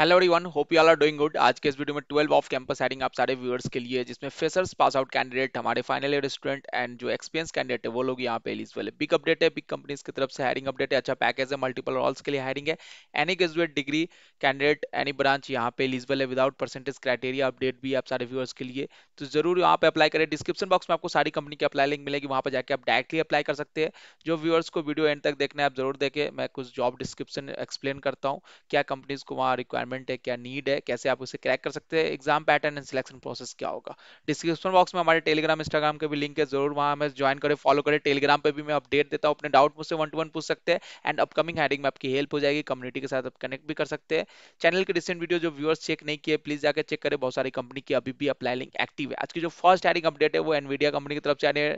Hello everyone hope you all are doing good आज के इस वीडियो में 12 ऑफ कैंपस हेडिंग आप सारे व्यूअर्स के लिए जिसमें फ्रेशर्स पास आउट कैंडिडेट हमारे फाइनल ईयर स्टूडेंट एंड जो एक्सपीरियंस कैंडिडेट है वो लोग यहाँ पे एलिजिबल है बिग अपडेट है बिग कंपनीज की तरफ से हायरिंग अपडेट है अच्छा पैकेज है मल्टीपल रोल्स के लिए हायरिंग है any graduate degree candidate any branch यहाँ पे एलिजिबल है विदाउट परसेंटेज क्राइटेरिया अपडेट भी आप सारे व्यूअर्स के लिए तो जरूर यहाँ पे अप्लाई करें डिस्क्रिप्शन बॉक्स में आपको सारी कंपनी की अप्लाई लिंक मिलेगी वहाँ पर जाकर आप डायरेक्टली अप्लाई कर सकते हैं जो व्यूअर्स को वीडियो एंड तक देखना है आप जरूर देखें मैं कुछ जॉब डिस्क्रिप्शन एक्सप्लेन करता हूँ क्या कंपनीज को वहाँ रिक्वायरमेंट रिक्वायरमेंट है क्या नीड है कैसे आप उसे क्रैक कर सकते हैं exam pattern and selection process क्या होगा डिस्क्रिप्शन बॉक्स में हमारे टेलीग्राम इंस्टाग्राम के भी लिंक है जरूर वहाँ हमें ज्वाइन करें फॉलो करें टेलीग्राम पर भी मैं अपडेट देता हूँ अपने डाउट मुझसे वन टू वन पूछ सकते हैं एंड अपकमिंग हैडिंग में आपकी हेल्प हो जाएगी कम्युनिटी के साथ आप कनेक्ट भी कर सकते हैं चैनल के रिसेंट वीडियो जो व्यूअर्स चेक नहीं किए प्लीज जाकर चेक करें बहुत सारी कंपनी की अभी भी अप्लाई लिंक एक्टिव है आज की जो फर्स्ट हैडिंग अपडेट है वो एनवीडिया कंपनी की तरफ से आने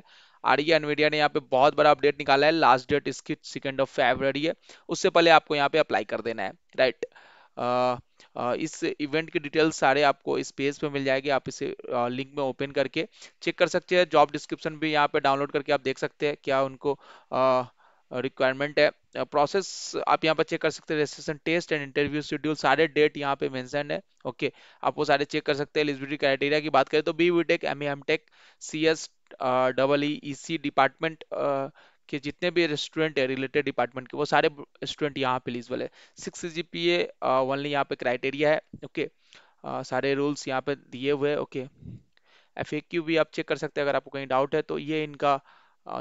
आ रही है एनवीडिया ने यहाँ पे बहुत बड़ा अपडेट निकाला है लास्ट डेट इसकी सेकेंड ऑफ फेबर है उससे पहले आपको यहाँ पे अप्लाई कर देना है राइट right. इस इवेंट की डिटेल्स सारे आपको इस पेज पे मिल जाएगी आप इसे लिंक में ओपन करके चेक कर सकते हैं जॉब डिस्क्रिप्शन भी यहाँ पे डाउनलोड करके आप देख सकते हैं क्या उनको रिक्वायरमेंट है प्रोसेस आप यहाँ पर चेक कर सकते हैं registration test and interview schedule सारे डेट यहाँ पे मेंशन है ओके आप वो सारे चेक कर सकते हैं एलिजिबिलिटी क्राइटेरिया की बात करें तो B V tech M M tech C S double E C department कि जितने भी स्टूडेंट है रिलेटेड डिपार्टमेंट के वो सारे स्टूडेंट यहाँ पे एलिजिबल है six G P A only यहाँ पे क्राइटेरिया है ओके okay. Uh, सारे रूल्स यहाँ पे दिए हुए हैं ओके एफ ए क्यू भी आप चेक कर सकते हैं अगर आपको कहीं डाउट है तो ये इनका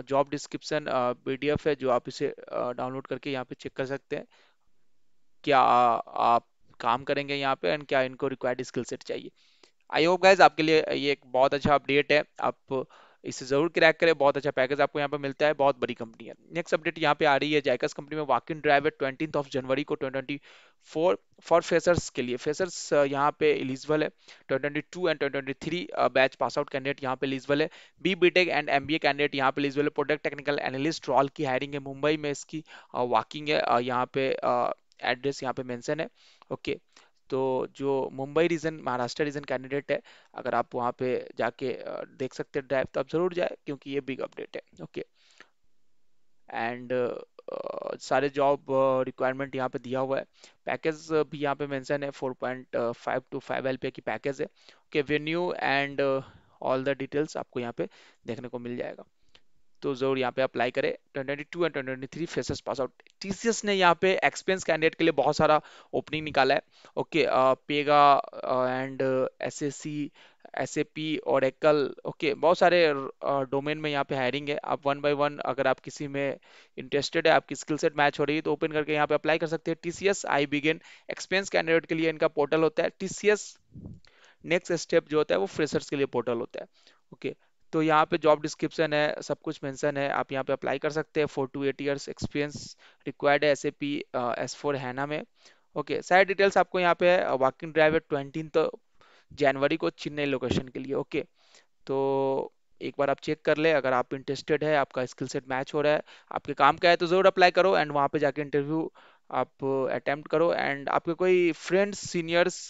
जॉब डिस्क्रिप्शन पीडीएफ है जो आप इसे डाउनलोड uh, करके यहाँ पे चेक कर सकते हैं क्या uh, आप काम करेंगे यहाँ पे एंड क्या इनको रिक्वायर्ड स्किल सेट चाहिए आई होप गाइज आपके लिए ये एक बहुत अच्छा अपडेट है आप इसे जरूर क्रैक करें बहुत अच्छा पैकेज आपको यहाँ पे मिलता है बहुत बड़ी कंपनी है नेक्स्ट अपडेट यहाँ पे आ रही है जायकस कंपनी में वॉक इन ड्राइव है ट्वेंटीन ऑफ जनवरी को ट्वेंटी फोर फॉर फेसर्स के लिए फेसर्स uh, यहाँ पे एलिजिबल है twenty two and twenty three batch pass out candidate यहाँ पे एलिजिबल है B B and M B A candidate यहाँ पे एलिजिबल है प्रोडक्ट टेक्निकल एनालिस्ट रॉल की हायरिंग है मुंबई में इसकी वॉकिंग uh, है uh, यहाँ पे एड्रेस यहाँ पे मेंशन है ओके okay. तो जो Mumbai region Maharashtra region candidate है अगर आप वहाँ पे जाके देख सकते हैं ड्राइव तो आप जरूर जाए क्योंकि ये बिग अपडेट है ओके एंड सारे जॉब रिक्वायरमेंट यहाँ पे दिया हुआ है पैकेज भी यहाँ पे मेंशन है 4.5 टू फाइव एल की पैकेज है okay venue and all the details आपको यहाँ पे देखने को मिल जाएगा तो जरूर यहाँ पे अप्लाई करें twenty two and three freshers pass out टी ने यहाँ पे एक्सपीरियंस कैंडिडेट के लिए बहुत सारा ओपनिंग निकाला है okay Pega and S A P और एकल ओके बहुत सारे डोमेन में यहाँ पे हायरिंग है आप वन बाय वन अगर आप किसी में इंटरेस्टेड है आपकी स्किल सेट मैच हो रही है तो ओपन करके यहाँ पे अप्लाई कर सकते हैं T C S iBegin experience candidate के लिए इनका पोर्टल होता है T C S next step जो होता है वो फ्रेशर्स के लिए पोर्टल होता है ओके okay. तो यहाँ पे जॉब डिस्क्रिप्शन है सब कुछ मेंशन है आप यहाँ पे अप्लाई कर सकते हैं four to eight years experience required है S A P S four HANA में ओके सारे डिटेल्स आपको यहाँ पे वॉकिंग ड्राइव है ट्वेंटी जनवरी को चेन्नई लोकेशन के लिए ओके तो एक बार आप चेक कर ले अगर आप इंटरेस्टेड है आपका स्किल सेट मैच हो रहा है आपके काम का है तो ज़रूर अप्लाई करो एंड वहाँ पे जाके इंटरव्यू आप अटैम्प्ट करो एंड आपके कोई फ्रेंड्स सीनियर्स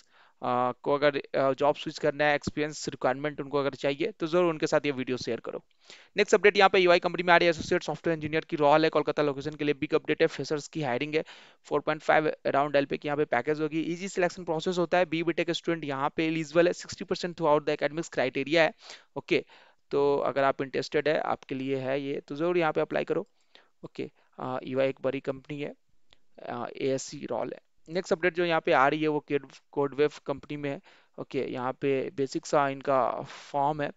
को अगर जॉब स्विच करना है एक्सपीरियंस रिक्वायरमेंट उनको अगर चाहिए तो जरूर उनके साथ ये वीडियो शेयर करो नेक्स्ट अपडेट यहाँ पे यूआई कंपनी में आ रही है एसोसिएट सॉफ्टवेयर इंजीनियर की रोल है कोलकाता लोकेशन के लिए बिग अपडेट है फेसर्स की हायरिंग है 4.5 अराउंड एल पे यहाँ पे पैकेज होगी इजी सिलेक्शन प्रोसेस होता है बी बीटेक स्टूडेंट यहाँ पे एलिजिबल है sixty percent throughout the academics criteria है ओके तो अगर आप इंटरेस्टेड है आपके लिए है ये तो जरूर यहाँ पे अप्लाई करो ओके यू एक बड़ी कंपनी है ए एस सी रॉल है नेक्स्ट अपडेट जो यहाँ पे आ रही है वो कोडवेव कंपनी में है ओके okay, यहाँ पे बेसिक सा इनका फॉर्म है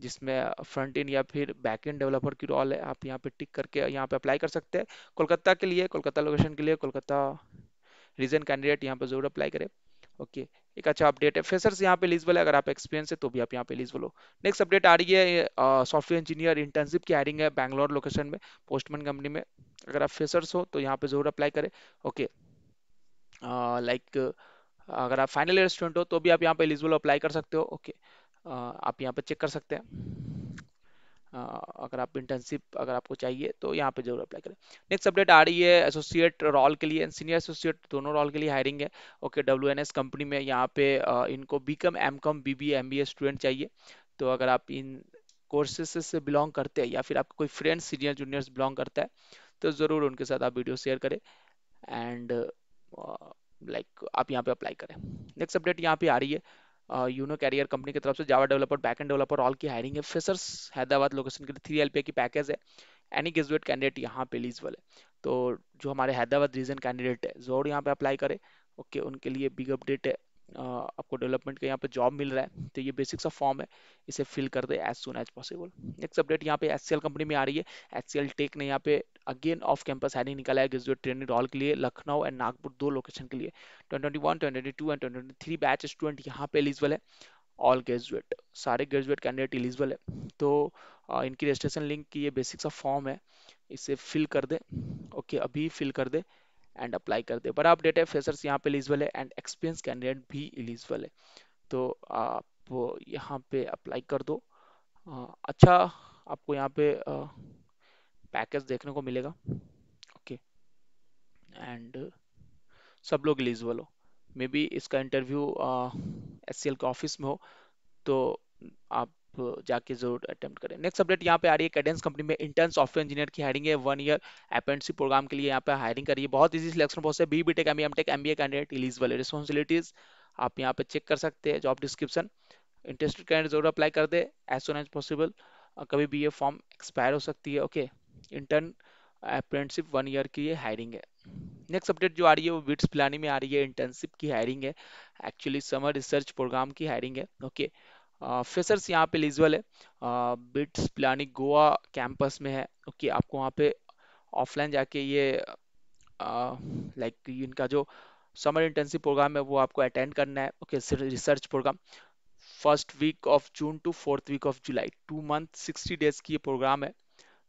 जिसमें फ्रंट एंड या फिर बैक एंड डेवलपर की रोल है आप यहाँ पे टिक करके यहाँ पे अप्लाई कर सकते हैं कोलकाता के लिए कोलकाता लोकेशन के लिए कोलकाता रीजन कैंडिडेट यहाँ पे जरूर अप्लाई करें ओके okay, एक अच्छा अपडेट है फेसर्स यहाँ पे एलिजिबल है अगर आप एक्सपीरियंस है तो भी आप यहाँ पे एलिजिबल हो नेक्स्ट अपडेट आ रही है सॉफ्टवेयर इंजीनियर इंटर्नशिप की हायरिंग है बैंगलोर लोकेशन में पोस्टमैन कंपनी में अगर आप फेसर्स हो तो यहाँ पे जरूर अप्लाई करें ओके okay, लाइक अगर आप फाइनल ईयर स्टूडेंट हो तो भी आप यहाँ पे एलिजिबल अप्लाई कर सकते हो ओके okay. आप यहाँ पे चेक कर सकते हैं अगर आप इंटर्नशिप अगर आपको चाहिए तो यहाँ पे जरूर अप्लाई करें नेक्स्ट अपडेट आ रही है एसोसिएट रोल के लिए सीनियर एसोसिएट दोनों रोल के लिए हायरिंग है ओके डब्ल्यू कंपनी में यहाँ पे इनको B com M com B B M B A student चाहिए तो अगर आप इन कोर्सेस से बिलोंग करते हैं या फिर आपके कोई फ्रेंड सीनियर जूनियर्स बिलोंग करता है तो ज़रूर उनके साथ आप वीडियो शेयर करें एंड लाइक आप यहाँ पे अप्लाई करें नेक्स्ट अपडेट यहाँ पे आ रही है यूनो कैरियर कंपनी की तरफ से Java developer back end developer all की हायरिंग है फेसर्स हैदराबाद लोकेशन के लिए थ्री एल की पैकेज है एनी ग्रेजुएट कैंडिडेट यहाँ पे एलिजिबल है तो जो हमारे हैदराबाद रीजन कैंडिडेट है जोर यहाँ पे अप्लाई करें ओके उनके लिए बिग अपडेट है आपको डेवलपमेंट का यहाँ पे जॉब मिल रहा है तो ये बेसिक सा फॉर्म है इसे फिल कर दे as soon as possible next update यहाँ पे एच कंपनी में आ रही है एच टेक ने यहाँ पे अगेन ऑफ कैंपस हैरिंग निकाला है ग्रेजुएट ट्रेनिंग रॉल के लिए लखनऊ एंड नागपुर दो लोकेशन के लिए twenty one twenty two and twenty three batch student यहाँ पे एलिजिबल है ऑल ग्रेजुएट सारे ग्रेजुएट कैंडिडेट एलिजिबल है तो आ, इनकी रजिस्ट्रेशन लिंक की ये बेसिक सा फॉर्म है इसे फिल कर दे ओके okay, अभी फिल कर दे एंड अप्लाई कर दे बड़ा अपडेट है फ्रेशर्स यहाँ पे इलिजिबल है एंड एक्सपीरियंस कैंडिडेट भी इलिजिबल है तो आप यहाँ पे अप्लाई कर दो अच्छा आपको यहाँ पे पैकेज देखने को मिलेगा ओके एंड सब लोग इलिजिबल हो मे बी इसका इंटरव्यू एस के ऑफिस में हो तो आप जाके जरूर अटेम्प्ट करें नेक्स्ट अपडेट यहाँ पे आ रही है कैडेंस कंपनी में इंटर्न सॉफ्टवेयर इंजीनियर की हायरिंग है वन ईयर अपेंटसी प्रोग्राम के लिए यहाँ पे हायरिंग करिए बहुत इजी सिलेक्शन बहुत से B B tech M M tech M B A candidate eligible responsibilities आप यहाँ पे चेक कर सकते हैं जॉब डिस्क्रिप्शन इंटरेस्टेड कैंडिडेट जरूर अप्लाई कर दे एज सुन एज पॉसिबल कभी भी ये फॉर्म एक्सपायर हो सकती है okay intern apprenticeship one year की ये हायरिंग है नेक्स्ट अपडेट जो आ रही है वो विट्स प्लानिंग में आ रही है इंटर्नशिप की हायरिंग है एक्चुअली समर रिसर्च प्रोग्राम की हायरिंग है ओके okay. फ्रेशर्स यहाँ पे एलिजिबल है बिट्स प्लानिंग गोवा कैंपस में है ओके आपको वहाँ पे ऑफलाइन जाके ये लाइक इनका जो समर इंटर्नशिप प्रोग्राम है वो आपको अटेंड करना है okay research program first week of June to fourth week of July two month sixty days की ये प्रोग्राम है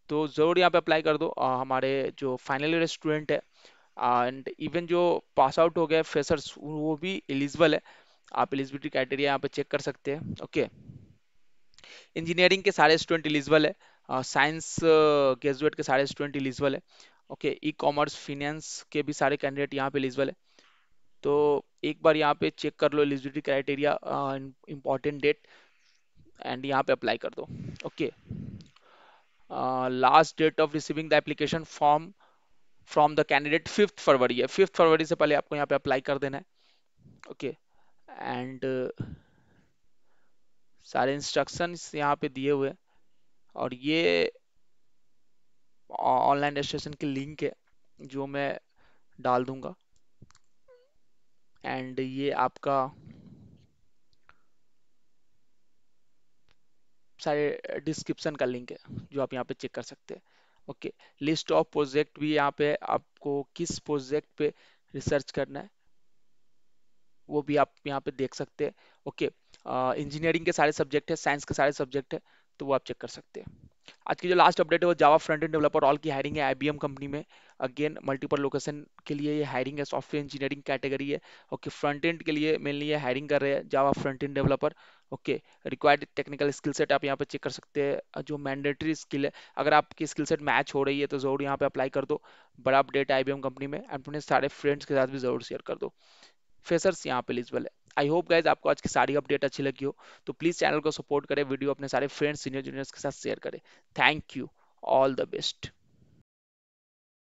तो ज़रूर यहाँ पे अप्लाई कर दो आ, हमारे जो फाइनल ईयर स्टूडेंट है एंड इवन जो पास आउट हो गए फ्रेशर्स वो भी एलिजिबल है आप एलिजिबिलिटी क्राइटेरिया यहाँ पे चेक कर सकते हैं ओके इंजीनियरिंग के सारे स्टूडेंट एलिजिबल है साइंस ग्रेजुएट के सारे स्टूडेंट एलिजिबल है ओके ई कॉमर्स फिनेंस के भी सारे कैंडिडेट यहाँ पे एलिजिबल है तो एक बार यहाँ पे चेक कर लो eligibility criteria important date and यहाँ पे अप्लाई कर दो okay last date of receiving the application form from the candidate fifth February है फिफ्थ फरवरी से पहले आपको यहाँ पे अप्लाई कर देना है ओके okay. एंड uh, सारे इंस्ट्रक्शंस यहाँ पे दिए हुए और ये ऑनलाइन रजिस्ट्रेशन की लिंक है जो मैं डाल दूंगा एंड ये आपका सारे डिस्क्रिप्शन का लिंक है जो आप यहाँ पे चेक कर सकते हैं ओके लिस्ट ऑफ प्रोजेक्ट भी यहाँ पे आपको किस प्रोजेक्ट पे रिसर्च करना है वो भी आप यहाँ पे देख सकते हैं ओके इंजीनियरिंग के सारे सब्जेक्ट है साइंस के सारे सब्जेक्ट है तो वो आप चेक कर सकते हैं आज की जो लास्ट अपडेट है वो Java front end developer all की हायरिंग है आईबीएम कंपनी में अगेन मल्टीपल लोकेशन के लिए ये हायरिंग है सॉफ्टवेयर इंजीनियरिंग कैटेगरी है ओके फ्रंट एंड के लिए मेनली ये हायरिंग कर रहे हैं Java front end developer okay required technical skill set आप यहाँ पे चेक कर सकते हैं जो मैंडेटरी स्किल है अगर आपकी स्किल सेट मैच हो रही है तो जरूर यहाँ पे अप्लाई कर दो बड़ा अपडेट है आई कंपनी में अपने सारे फ्रेंड्स के साथ भी जरूर शेयर कर दो फेसर्स यहाँ पे एलिजिबल है आई होप गाइज आपको आज की सारी अपडेट अच्छी लगी हो तो प्लीज चैनल को सपोर्ट करें वीडियो अपने सारे फ्रेंड्स सीनियर जूनियर्स के साथ शेयर करें thank you all the best